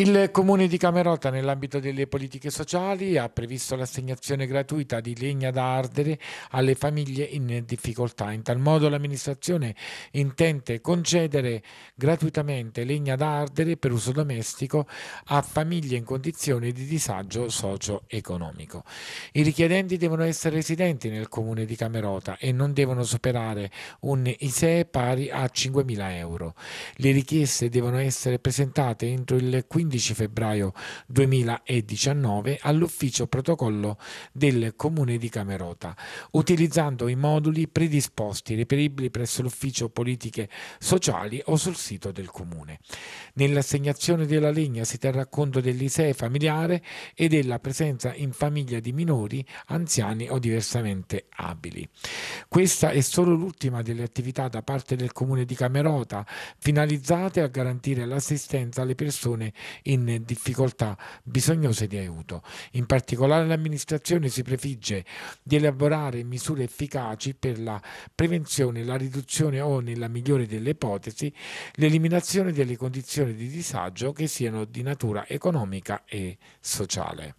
Il comune di Camerota nell'ambito delle politiche sociali ha previsto l'assegnazione gratuita di legna da ardere alle famiglie in difficoltà. In tal modo l'amministrazione intende concedere gratuitamente legna da ardere per uso domestico a famiglie in condizioni di disagio socio-economico. I richiedenti devono essere residenti nel comune di Camerota e non devono superare un ISEE pari a 5.000 euro. Le richieste devono essere presentate entro il 15 15 febbraio 2019 all'ufficio protocollo del Comune di Camerota, utilizzando i moduli predisposti reperibili presso l'ufficio politiche sociali o sul sito del Comune. Nell'assegnazione della legna si terrà conto dell'ISEE familiare e della presenza in famiglia di minori, anziani o diversamente abili. Questa è solo l'ultima delle attività da parte del Comune di Camerota finalizzate a garantire l'assistenza alle persone in difficoltà bisognose di aiuto. In particolare l'amministrazione si prefigge di elaborare misure efficaci per la prevenzione, la riduzione o, nella migliore delle ipotesi, l'eliminazione delle condizioni di disagio che siano di natura economica e sociale.